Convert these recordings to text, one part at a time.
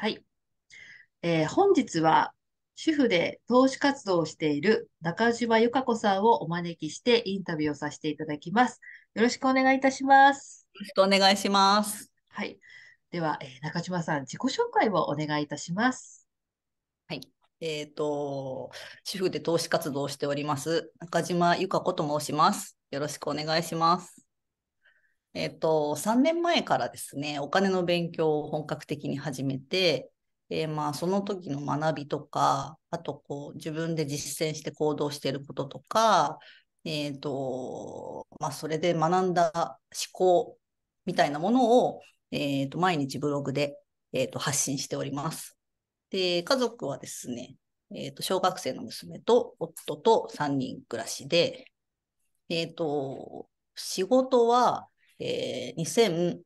はい。えー、本日は主婦で投資活動をしている中島由香子さんをお招きしてインタビューをさせていただきます。よろしくお願いいたします。よろしくお願いします。はい。では、えー、中島さん、自己紹介をお願いいたします。はい。えっ、ー、と、主婦で投資活動をしております。中島由香子と申します。よろしくお願いします。えっと、3年前からですね、お金の勉強を本格的に始めて、えー、まあ、その時の学びとか、あとこう、自分で実践して行動していることとか、えっ、ー、と、まあ、それで学んだ思考みたいなものを、えっ、ー、と、毎日ブログで、えっ、と、発信しております。で、家族はですね、えっ、と、小学生の娘と夫と3人暮らしで、えっ、と、仕事は、えー、2021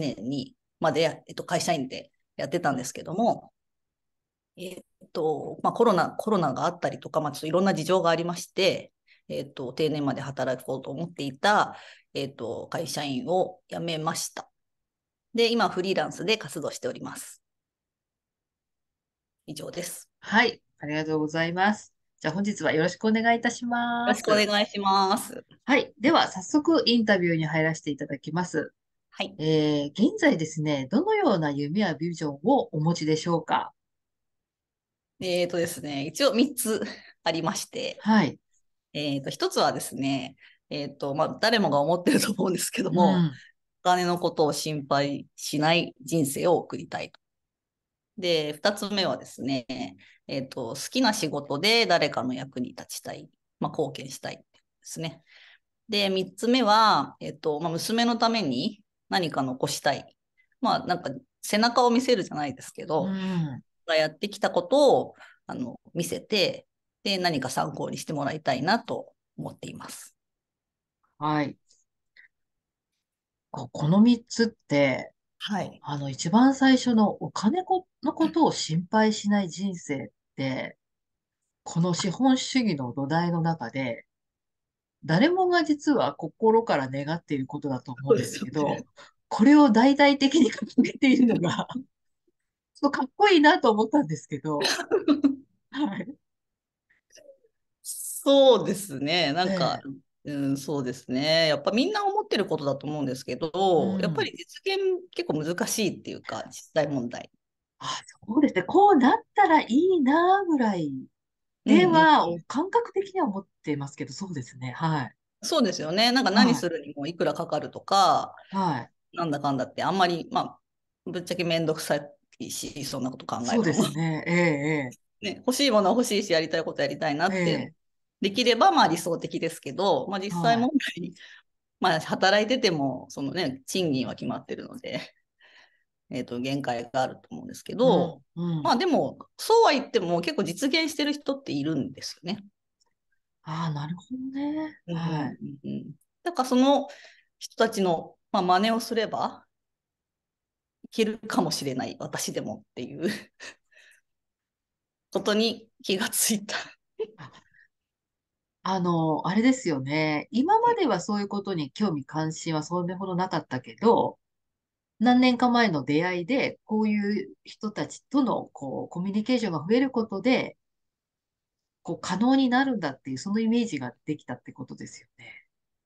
年にまで、えっと、会社員でやってたんですけども、えっと、まあ、コロナ、コロナがあったりとか、まあ、ちょっといろんな事情がありまして、えっと、定年まで働こうと思っていた、えっと、会社員を辞めました。で、今、フリーランスで活動しております。以上です。はい、ありがとうございます。じゃあ本日はよろしくお願いいたします。よろしくお願いします。はい。では早速インタビューに入らせていただきます。はい。えー、現在ですね、どのような夢やビジョンをお持ちでしょうかえっ、ー、とですね、一応3つありまして、はい。えっ、ー、と、1つはですね、えっ、ー、と、まあ、誰もが思ってると思うんですけども、うんお金のことを心配しない人生を送りたいと。で、2つ目はですね、えーと、好きな仕事で誰かの役に立ちたい、まあ、貢献したいですね。で、3つ目は、えーとまあ、娘のために何か残したい。まあ、なんか背中を見せるじゃないですけど、うん、やってきたことをあの見せてで、何か参考にしてもらいたいなと思っています。はい。この三つって、はい。あの、一番最初のお金子のことを心配しない人生って、この資本主義の土台の中で、誰もが実は心から願っていることだと思うんですけど、ね、これを大々的に掲げているのが、ちょっとかっこいいなと思ったんですけど、はい。そうですね。なんか、うん、そうですね。やっぱみんな思ってることだと思うんですけど、うん、やっぱり実現結構難しいっていうか、実際問題。あそうですね。こうなったらいいなぐらいでは、うん、感覚的には思ってますけど、そうですね。はい。そうですよね。なんか何するにもいくらかかるとか、はい、なんだかんだってあんまり、まあ、ぶっちゃけ面倒くさいし、そんなこと考えるそうですね。ええー、ね、欲しいものは欲しいし、やりたいことやりたいなって、できればまあ理想的ですけど、まあ、実際問題、はい、まあ働いててもその、ね、賃金は決まってるので。えと、限界があると思うんですけど、うんうん、まあでもそうは言っても結構実現してる人っているんですよね。ああなるほどね。はい。んうん、だからその人たちの、まあ、真似をすればいけるかもしれない私でもっていう ことに気がついたあの、あれですよね。今まではそういうことに興味関心はそれほどなかったけど、何年か前の出会いで、こういう人たちとのこうコミュニケーションが増えることで、こう可能になるんだっていう、そのイメージができたってことですよね。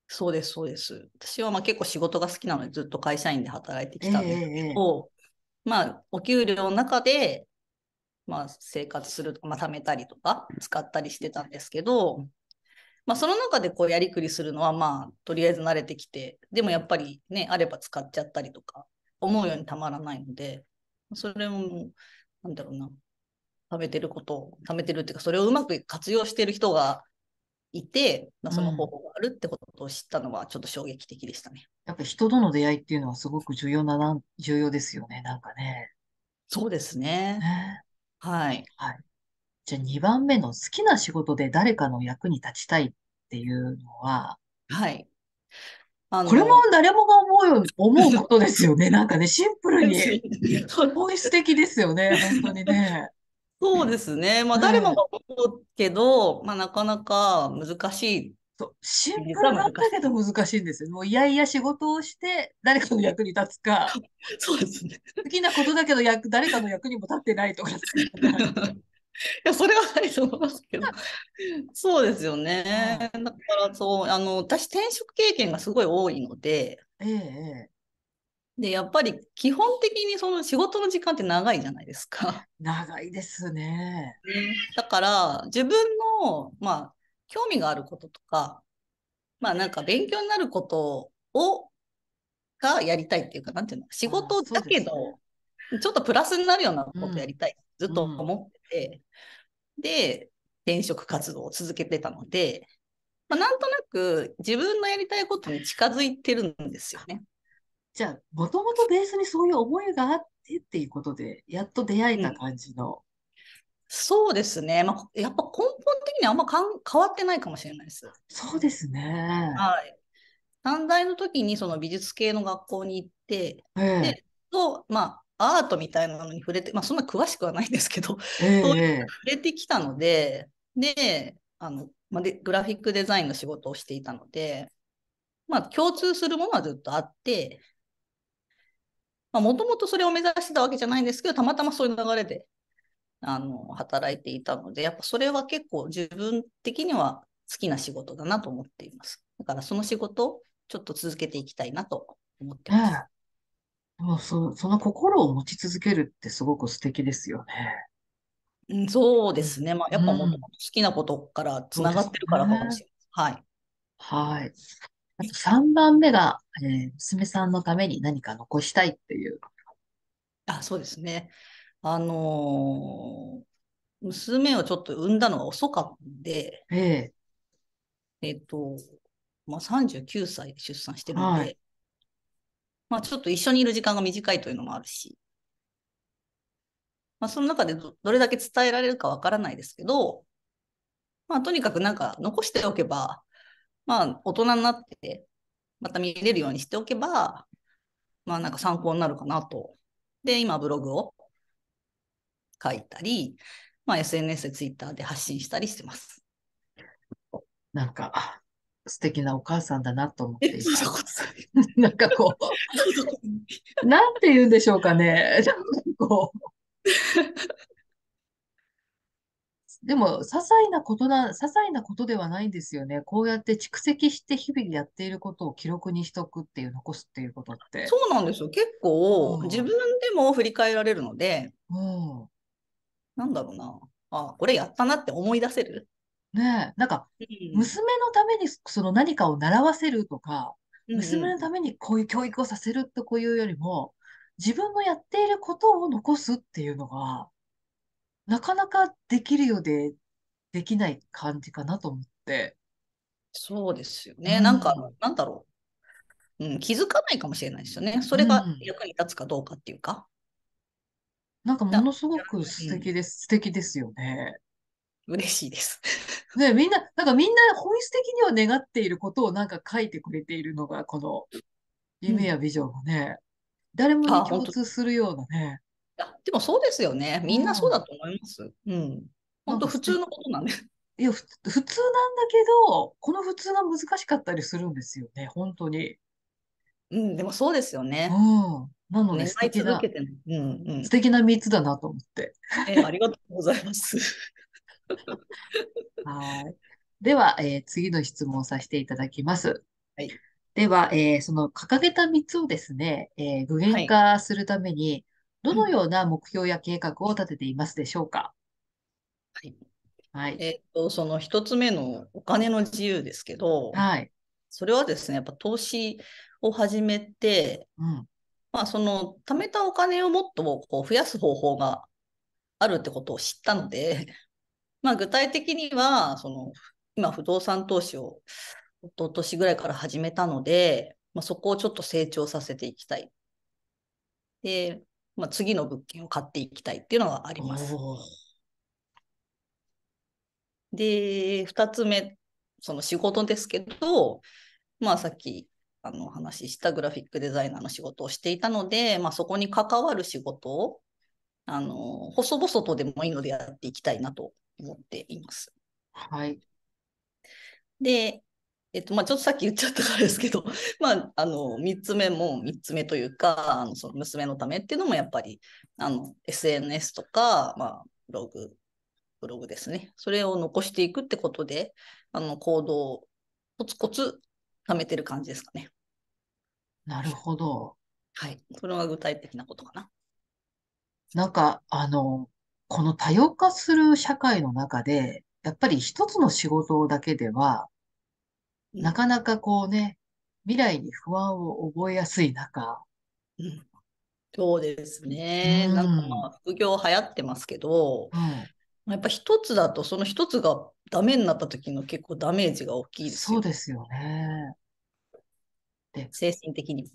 そうです、そうです。私はまあ結構仕事が好きなのでずっと会社員で働いてきたんですけど、えまあお給料の中で、まあ、生活するとまあ、貯めたりとか使ったりしてたんですけど、まあ、その中でこうやりくりするのはまあとりあえず慣れてきてでもやっぱりねあれば使っちゃったりとか思うようにたまらないのでそれもなんだろうな貯めてることを貯めてるっていうかそれをうまく活用してる人がいて、まあ、その方法があるってことを知ったのはちょっと衝撃的でしたね。うん、やっぱ人との出会いっていうのはすごく重要なな重要ですよねなんかね。そうですね。ねはい、はいじゃあ2番目の好きな仕事で誰かの役に立ちたいっていうのは、はい。あのこれも誰もが思う、思うことですよね。なんかね、シンプルに。本質的ですよね、本当にね。そうですね。まあ、誰もが思うけど、まあ、なかなか難しい。そうシンプルなったけど難しいんですよ。もういやいや仕事をして誰かの役に立つか、そうですね。好きなことだけど役誰かの役にも立ってないとか。や、それはないと思いますけど。そうですよね。だからそう、あの、私転職経験がすごい多いので、ええで、やっぱり基本的にその仕事の時間って長いじゃないですか。長いですね。だから自分の、まあ、興味があることとか、まあなんか勉強になることを、がやりたいっていうか、なんていうの、仕事だけど、ちょっとプラスになるようなことやりたい、ずっと思ってて、で、転職活動を続けてたので、まあ、なんとなく自分のやりたいことに近づいてるんですよね。じゃあ、もともとベースにそういう思いがあってっていうことで、やっと出会えた感じの。うん、そうですね、まあ、やっぱ根本的にあんまかん変わってないかもしれないです。そうですね。はい。短大の時にその美術系の学校に行って、えでと、まあ、アートみたいなのに触れて、まあ、そんな詳しくはないんですけど、えー、そういうに触れてきたので、で、あの、まあ、でグラフィックデザインの仕事をしていたので、まあ、共通するものはずっとあって、もともとそれを目指してたわけじゃないんですけど、たまたまそういう流れであの働いていたので、やっぱそれは結構自分的には好きな仕事だなと思っています。だからその仕事をちょっと続けていきたいなと思ってます。そ、その心を持ち続けるってすごく素敵ですよね。うん、そうですね。まあ、やっぱもとと好きなことからつながってるからかもしれない。はい。はい。あと3番目が、えー、娘さんのために何か残したいっていう。あ、そうですね。あのー、娘をちょっと産んだのが遅かったんで、ええ。えっと、まあ、39歳で出産してるんで、はい、まあ、ちょっと一緒にいる時間が短いというのもあるし、まあ、その中でどれだけ伝えられるかわからないですけど、まあ、とにかくなんか残しておけば、まあ、大人になって、また見れるようにしておけば、まあ、なんか参考になるかなと。で、今、ブログを書いたり、まあ、SNS で Twitter で発信したりしてます。なんか、素敵なお母さんだなと思っていた。なんかこう、なんて言うんでしょうかね。こう。でも、些細なことな、些細なことではないんですよね。こうやって蓄積して日々やっていることを記録にしとくっていう、残すっていうことって。そうなんですよ。結構、自分でも振り返られるので、なんだろうな。あ、これやったなって思い出せる。ねえ、なんか、娘のためにその何かを習わせるとか、うん娘のためにこういう教育をさせるとこういうよりも、自分のやっていることを残すっていうのが、なかなかできるようで、できない感じかなと思って。そうですよね。なんかなんだろう。うん、気づかないかもしれないですよね。それが役に立つかどうかっていうか。なんかものすごく素敵です、素敵ですよね。嬉しいです。ね、みんな、なんかみんな本質的には願っていることをなんか書いてくれているのが、この夢やビジョンがね、うん、誰もに共通するようなね。でもそうですよね。みんなそうだと思います。うん。本当普通のことなんで。いや、普通なんだけど、この普通が難しかったりするんですよね、本当に。うん、でもそうですよね。うん。なので、素敵な、うんうん、素敵な3つだなと思って。えー、ありがとうございます。はい。では、えー、次の質問をさせていただきます。はい。では、えー、その掲げた3つをですね、えー、具現化するために、どのような目標や計画を立てていますでしょうか。はい。はい、えっ、ー、と、その1つ目のお金の自由ですけど、はい。それはですね、やっぱ投資を始めて、うん、まあ、その貯めたお金をもっとこう増やす方法があるってことを知ったので、まあ、具体的にはその今不動産投資を一昨年ぐらいから始めたので、まあ、そこをちょっと成長させていきたい。で、まあ、次の物件を買っていきたいっていうのはあります。で、2つ目、その仕事ですけど、まあ、さっきあの話したグラフィックデザイナーの仕事をしていたので、まあ、そこに関わる仕事をあの細々とでもいいのでやっていきたいなと思っています。はい。で、えっと、まあ、ちょっとさっき言っちゃったからですけど、まあ、あの、3つ目も3つ目というか、あのその娘のためっていうのもやっぱり、あの、SNS とか、まあ、ブログ、ブログですね。それを残していくってことで、あの、行動をコツコツ貯めてる感じですかね。なるほど。はい。それは具体的なことかな。なんか、あの、この多様化する社会の中で、やっぱり一つの仕事だけでは、なかなかこうね、未来に不安を覚えやすい中、うんそうですね。うんなんかまあ副業流行ってますけど、うんまあやっぱ一つだと、その一つがダメになった時の結構ダメージが大きいですそうですよね。精神的にも。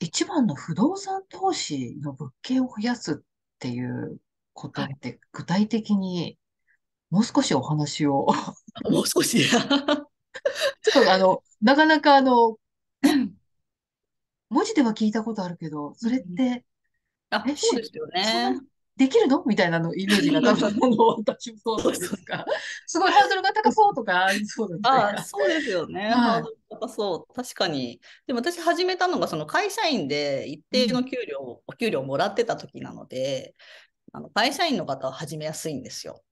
一番の不動産投資の物件を増やすっていうことって、具体的にもう少しお話を もう少しちょっとあの、なかなかあの、文字では聞いたことあるけど、それって、あ、そうですよね。できるのみたいなのイメージが多分、私もそうですかすごいハードルが高そうとかありそうだあそうですよね。はい、高そう。確かに。でも私始めたのが、その会社員で一定の給料、うん、お給料もらってた時なので、あの会社員の方は始めやすいんですよ。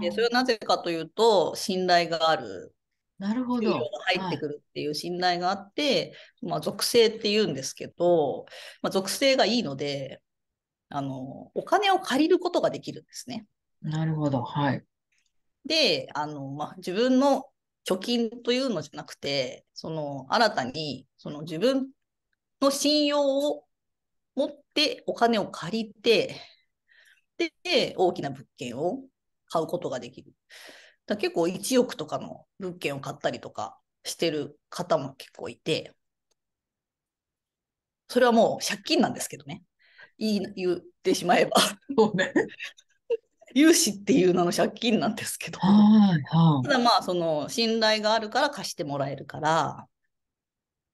でそれはなぜかというと信頼がある。なるほど。が入ってくるっていう信頼があって、はい、まあ、属性っていうんですけど、まあ、属性がいいのであのお金を借りることができるんですね。なるほど。はい。で、あのまあ、自分の貯金というのじゃなくて、その新たにその自分の信用を持っで、お金を借りて、で、大きな物件を買うことができる。だ結構1億とかの物件を買ったりとかしてる方も結構いて、それはもう借金なんですけどね。い言ってしまえば。そうね。融資っていう名の借金なんですけど。ただまあ、その信頼があるから貸してもらえるから、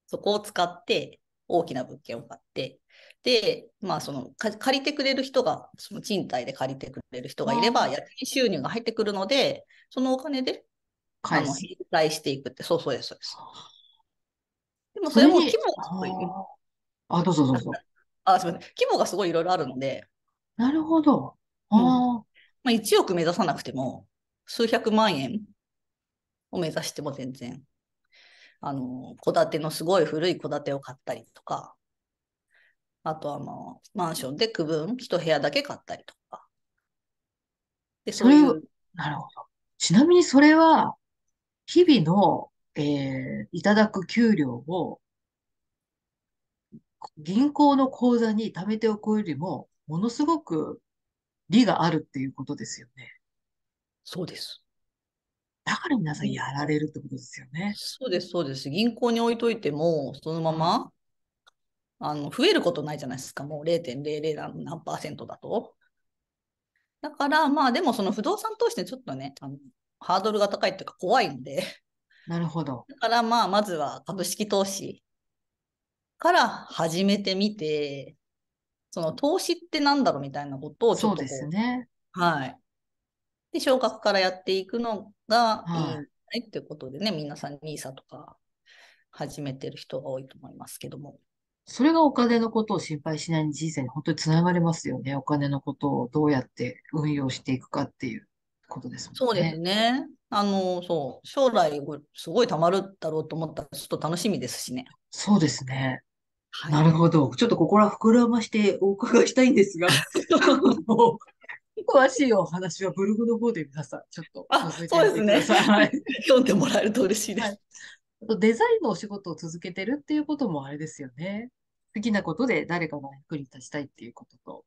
そこを使って大きな物件を買って、で、まあ、その借りてくれる人が、その賃貸で借りてくれる人がいれば、家賃収入が入ってくるので、そのお金で、あの返済していくって、そうそうです、そうです。でもそれも規模がすごい。あどうぞどうぞ。あ、すみません。規模がすごいいろいろあるので。なるほど。あうんまあ、1億目指さなくても、数百万円を目指しても全然。あの、戸建てのすごい古い戸建てを買ったりとか、あとはまあ、マンションで区分、一部屋だけ買ったりとか。で、そういう。なるほど。ちなみにそれは、日々の、えー、いただく給料を、銀行の口座に貯めておくよりも、ものすごく利があるっていうことですよね。そうです。だから皆さんやられるってことですよね。そうです、そうです。銀行に置いといても、そのまま、あの増えることないじゃないですか、もう0.00何パーセントだと。だから、まあでもその不動産投資でちょっとね、あのハードルが高いっていうか怖いんで。なるほど。だからまあ、まずは株式投資から始めてみて、その投資ってなんだろうみたいなことをちょっとそうですね。はい。で、昇格からやっていくのがいい、はい、ということでね、皆さん NISA とか始めてる人が多いと思いますけども。それがお金のことを心配しない人生に本当につながりますよね。お金のことをどうやって運用していくかっていうことですもんね。そうですね。あの、そう、将来すごい貯まるだろうと思ったらちょっと楽しみですしね。そうですね。はい、なるほど。ちょっと心は膨らましてお伺いしたいんですが、詳しいお話はブログの方で皆さん、ちょっとあ、そうですね。はい、読んでもらえると嬉しいです。はいとデザインのお仕事を続けてるっていうこともあれですよね。好きなことで誰かが役に立ちたいっていうことと。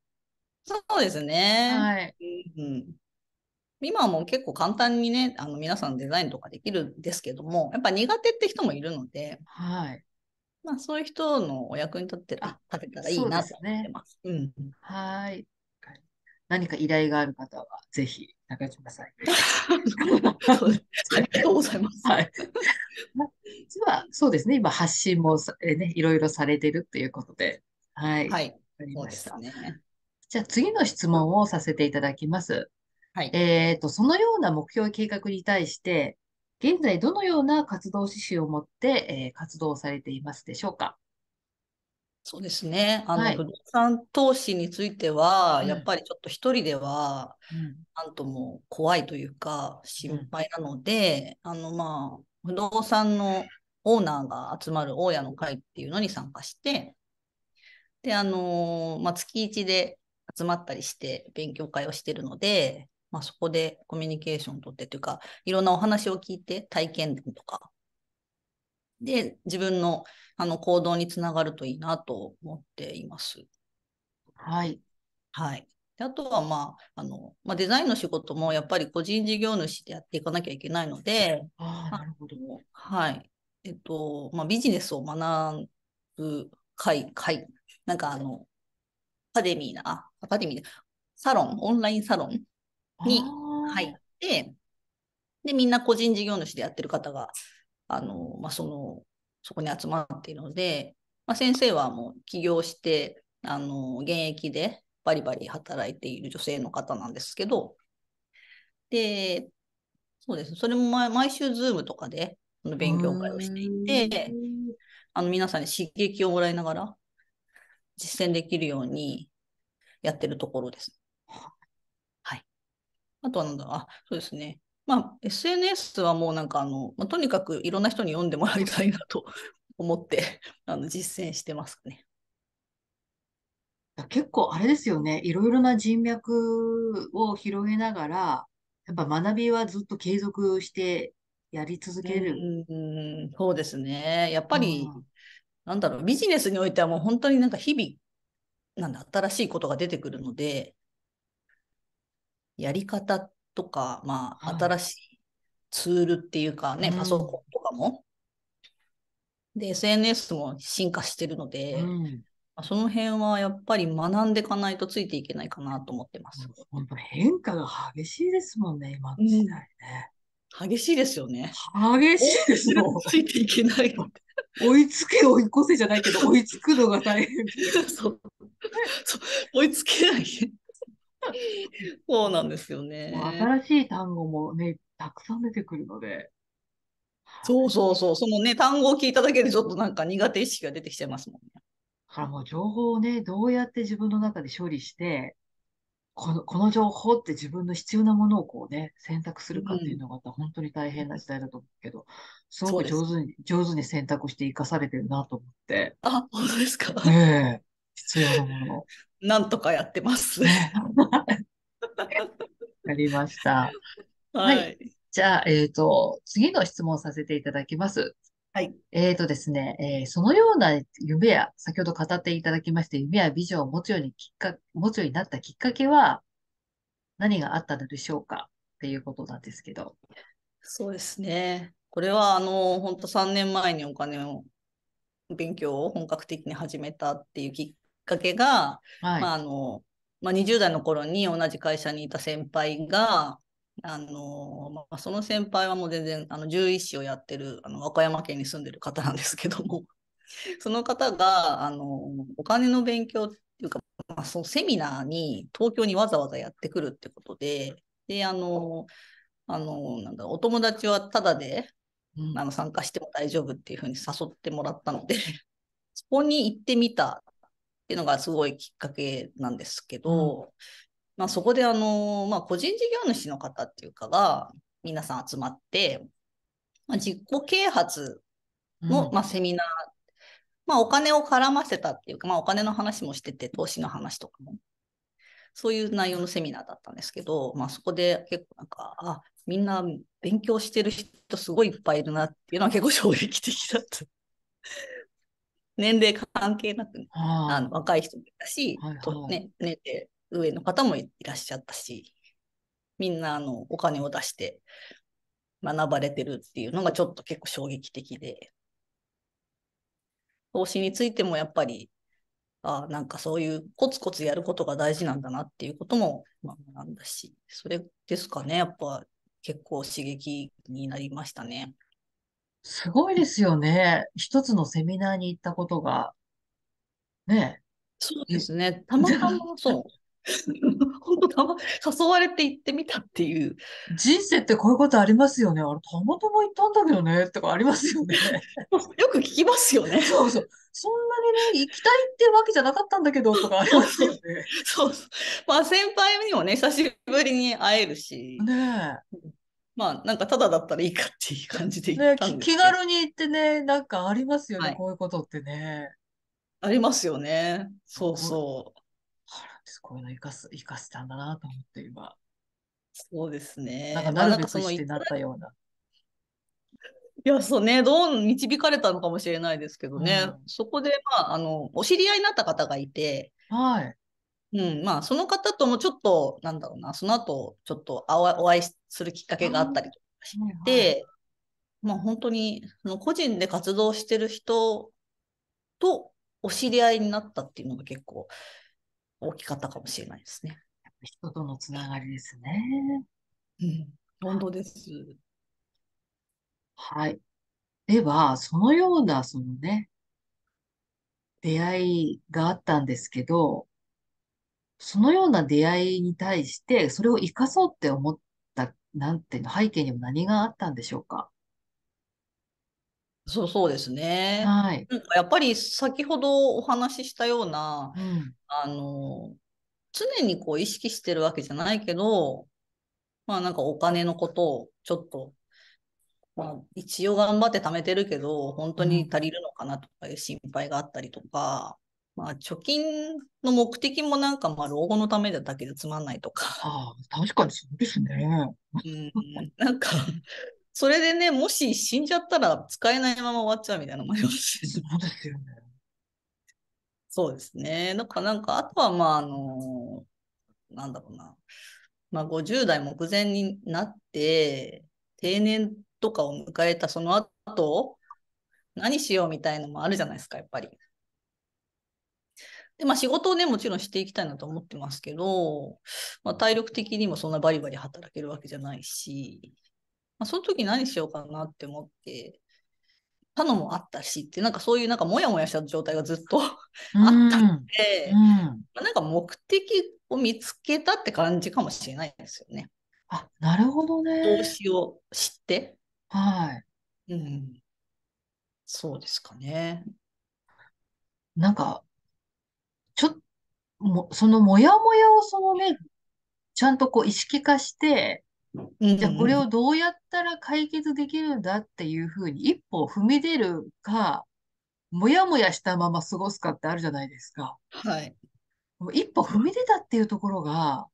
そうですね。はい。うん、今はもう結構簡単にね、あの皆さんデザインとかできるんですけども、やっぱ苦手って人もいるので、はい。まあそういう人のお役に立って立てたらいいなと思ってます。うすね、うん。はい。何か依頼がある方は、ぜひ、中島さんありがとうございます。はい。実は、そうですね、今、発信もえ、ね、いろいろされてるということで。はい。はい。りました。ね、じゃあ、次の質問をさせていただきます。はい。えっ、と、そのような目標計画に対して、現在どのような活動指針を持って、えー、活動されていますでしょうかそうですね。あの、はい、不動産投資については、うん、やっぱりちょっと一人では、なんとも怖いというか、心配なので、うん、あの、まあ、不動産のオーナーが集まる大家の会っていうのに参加して、で、あのまあ、月1で集まったりして勉強会をしてるので、まあ、そこでコミュニケーション取ってというか、いろんなお話を聞いて体験談とかで、自分のあの行動につながるといいなと思っています。はい。はい。であとは、まああのまあ、デザインの仕事もやっぱり個人事業主でやっていかなきゃいけないので、あなるほどはい。えっと、まあ、ビジネスを学ぶ会、会、なんかあの、アカデミーな、アカデミーサロン、オンラインサロンに入って、で、みんな個人事業主でやってる方があの、まあ、その、そこに集まっているので、まあ、先生はもう起業して、あの、現役でバリバリ働いている女性の方なんですけど、で、そうです。それも毎週、ズームとかで勉強会をしていて、あの皆さんに刺激をもらいながら実践できるようにやってるところです。はい。あとはなんだろう、あ、そうですね。まあ、SNS はもうなんかあの、まあ、とにかくいろんな人に読んでもらいたいなと 思ってあの実践してますね。結構あれですよね、いろいろな人脈を広げながら、やっぱ学びはずっと継続してやり続ける。うんそうですね。やっぱり、うん、なんだろう、ビジネスにおいてはもう本当になんか日々、なんだ、新しいことが出てくるので、やり方っとか、まあ、新しいツールっていうかね、はい、パソコンとかも。うん、で、SNS も進化してるので、うんその辺はやっぱり学んでいかないとついていけないかなと思ってます。本当変化が激しいですもんね、今の時代ね。うん、激しいですよね。激しいですよ。ついていけないの。追いつけ追い越せじゃないけど、追いつくのが大変。そう追いつけない。そうなんですよね。新しい単語もね、たくさん出てくるので。そうそうそう、そのね、単語を聞いただけでちょっとなんか苦手意識が出てきちゃいますもんね。だからもう情報をね、どうやって自分の中で処理して、このこの情報って自分の必要なものをこうね、選択するかっていうのが本当に大変な時代だと思うけど、うん、すごく上手に、上手に選択して生かされてるなと思って。あ、本当ですか。ええー、必要なもの。なんとかやってます。わかりました。はい、はい。じゃあ、えっ、ー、と、次の質問させていただきます。はい。えっ、ー、とですね、えー、そのような夢や、先ほど語っていただきまして、夢やビジョンを持つようにきっか、持つようになったきっかけは、何があったのでしょうかっていうことなんですけど。そうですね。これは、あの、本当3年前にお金を勉強を本格的に始めたっていうきっかけが、はい、まああのまあ、20代の頃に同じ会社にいた先輩が、あのまあ、その先輩はもう全然あの獣医師をやってるあの和歌山県に住んでる方なんですけども その方があのお金の勉強っていうか、まあ、そのセミナーに東京にわざわざやってくるってことでであのあのなんだお友達はタダで、あの参加しても大丈夫っていうふうに誘ってもらったので そこに行ってみたっていうのがすごいきっかけなんですけど、うん、まあ、そこであの、まあ、個人事業主の方っていうかが皆さん集まって、まあ、自己啓発の、まセミナー、まあ、お金を絡ませたっていうか、まあ、お金の話もしてて投資の話とかもそういう内容のセミナーだったんですけど、まあ、そこで結構なんかあみんな勉強してる人すごいいっぱいいるなっていうのは結構衝撃的だった。年齢関係なく、ね、あの若い人もいたし、はいはい、ね、年齢上の方もいらっしゃったし、みんなあのお金を出して学ばれてるっていうのがちょっと結構衝撃的で、投資についてもやっぱり、あなんかそういうコツコツやることが大事なんだなっていうことも学んだし、それですかね、やっぱ結構刺激になりましたね。すごいですよね。一つのセミナーに行ったことが、ねそうですね。たまたま、そう。たま、誘われて行ってみたっていう。人生ってこういうことありますよね。あれ、たまたま行ったんだけどね、とかありますよね。よく聞きますよね。そうそう。そんなにね、行きたいってわけじゃなかったんだけど、とかありますよね。そうそう。まあ、先輩にもね、久しぶりに会えるし。ねえ。まあなんかただだったらいいかっていう感じで行ったんです、ね、気軽に行ってねなんかありますよね、はい、こういうことってね。ありますよねそうそう。こういうの生かす生かたんだなと思って今。そうですね。なんかなるべくしてなったような。いやそうねどう導かれたのかもしれないですけどね、うん、そこでまああのお知り合いになった方がいて、はい、うん、まあ、その方ともちょっと、なんだろうな、その後、ちょっとお会いするきっかけがあったりとかして、まあ、本当に、その個人で活動してる人とお知り合いになったっていうのが結構大きかったかもしれないですね。人とのつながりですね。うん、本当です。はい。では、そのような、そのね、出会いがあったんですけど、そのような出会いに対して、それを生かそうって思った、なんていうの、背景にも何があったんでしょうか。そうそうですね。はい。んやっぱり先ほどお話ししたような、うん、あの、常にこう意識してるわけじゃないけど、まあなんかお金のことをちょっと、まあ一応頑張って貯めてるけど、本当に足りるのかなとかいう心配があったりとか、まあ、貯金の目的もなんかまあ老後のためだけでつまんないとか。ああ確かにそうですね。うん、なんか、それでね、もし死んじゃったら使えないまま終わっちゃうみたいなのもありますし。そうですよね。そうですね。だからなんか、あとはまあ、あのー、なんだろうな。まあ、50代目前になって、定年とかを迎えたその後、何しようみたいのもあるじゃないですか、やっぱり。で、まあ仕事をね、もちろんしていきたいなと思ってますけど、まあ体力的にもそんなバリバリ働けるわけじゃないし、まあその時何しようかなって思って、たのもあったしって、なんかそういうなんかもやもやした状態がずっとあったので、うんうん、なんか目的を見つけたって感じかもしれないですよね。あ、なるほどね。投資を知って。はい。うん。そうですかね。なんか、もそのモヤモヤをそのね、ちゃんとこう意識化して、じゃあこれをどうやったら解決できるんだっていうふうに一歩踏み出るか、もやもやしたまま過ごすかってあるじゃないですか。はい。一歩踏み出たっていうところが、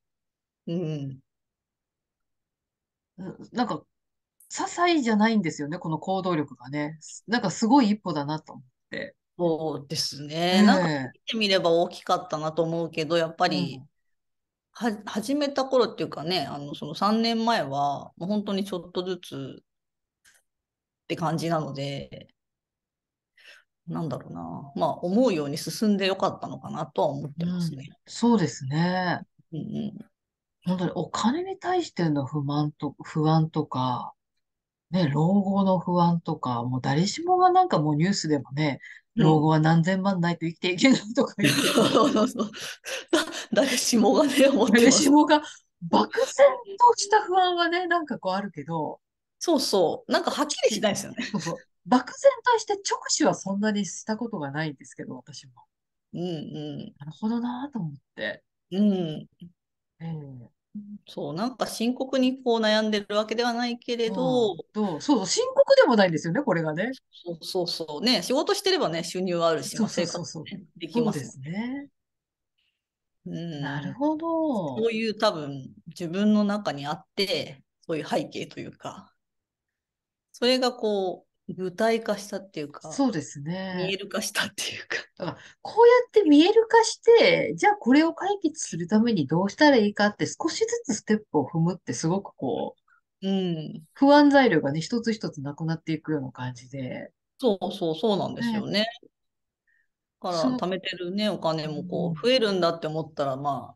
うん。なんか、些細じゃないんですよね、この行動力がね。なんかすごい一歩だなと思って。そうですね。なんか見てみれば大きかったなと思うけど、やっぱり、始めた頃っていうかね、あのその3年前は、もう本当にちょっとずつって感じなので、なんだろうな、まあ、思うように進んでよかったのかなとは思ってますね。うん、そうですね。うん、うん、本当にお金に対しての不満と不安とか、ね、老後の不安とか、もう誰しもがなんかもうニュースでもね、老後は何千万ないと生きていけないとか言って。誰しもがね、思ってます。もが、漠然とした不安はね、なんかこうあるけど。そうそう。なんかはっきりしないですよね。そうそう漠然として直視はそんなにしたことがないんですけど、私も。うんうん。なるほどなと思って。うん。ええーそう、なんか深刻にこう悩んでるわけではないけれど、どうそう、深刻でもないんですよね、これがね。そうそうそう。ね、仕事してればね、収入はあるし、そうそうそうそう生活、できます、ね。うすね。うん、なるほど。そういう多分、自分の中にあって、そういう背景というか、それがこう、具体化したっていうか、そうですね。見える化したっていうか。だからこうやって見える化して、じゃあこれを解決するためにどうしたらいいかって少しずつステップを踏むってすごくこう、うん、不安材料がね、一つ一つなくなっていくような感じで。そうそう、そうなんですよね。だから、貯めてるね、お金もこう、増えるんだって思ったら、まあ、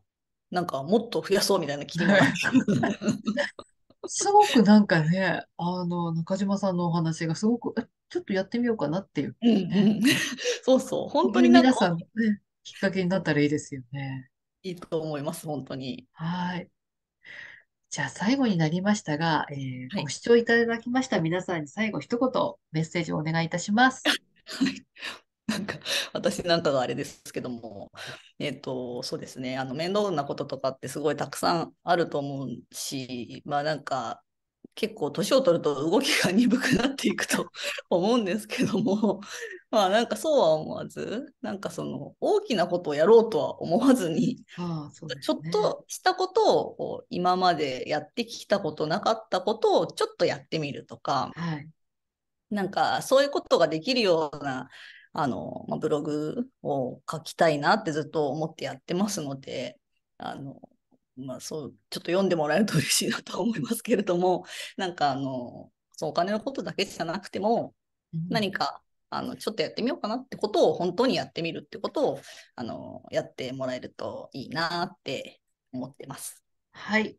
なんかもっと増やそうみたいな気になる。すごくなんかね、あの、中島さんのお話がすごく、ちょっとやってみようかなっていう、うんうん、そうそう、本当に皆さんのね、きっかけになったらいいですよね。いいと思います、本当に。はい。じゃあ最後になりましたが、えーはいご視聴いただきました皆さんに最後一言メッセージをお願いいたします。は いなんか私なんかがあれですけども、えっ、ー、と、そうですね、あの面倒なこととかってすごいたくさんあると思うし、まあなんか結構年を取ると動きが鈍くなっていくと 思うんですけども、まあなんかそうは思わず、なんかその大きなことをやろうとは思わずに、ああね、ちょっとしたことを今までやってきたことなかったことをちょっとやってみるとか、はいなんかそういうことができるようなあの、まあ、ブログを書きたいなってずっと思ってやってますので、あの、まあ、そう、ちょっと読んでもらえると嬉しいなと思いますけれども、なんかあの、そうお金のことだけじゃなくても、何か、あの、ちょっとやってみようかなってことを本当にやってみるってことを、あの、やってもらえるといいなって思ってます。はい。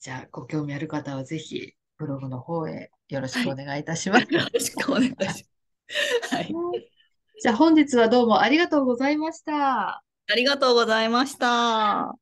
じゃあ、ご興味ある方はぜひ、ブログの方へよろしくお願いいたします。はい、よろしくお願いします。はい。じゃあ本日はどうもありがとうございました。ありがとうございました。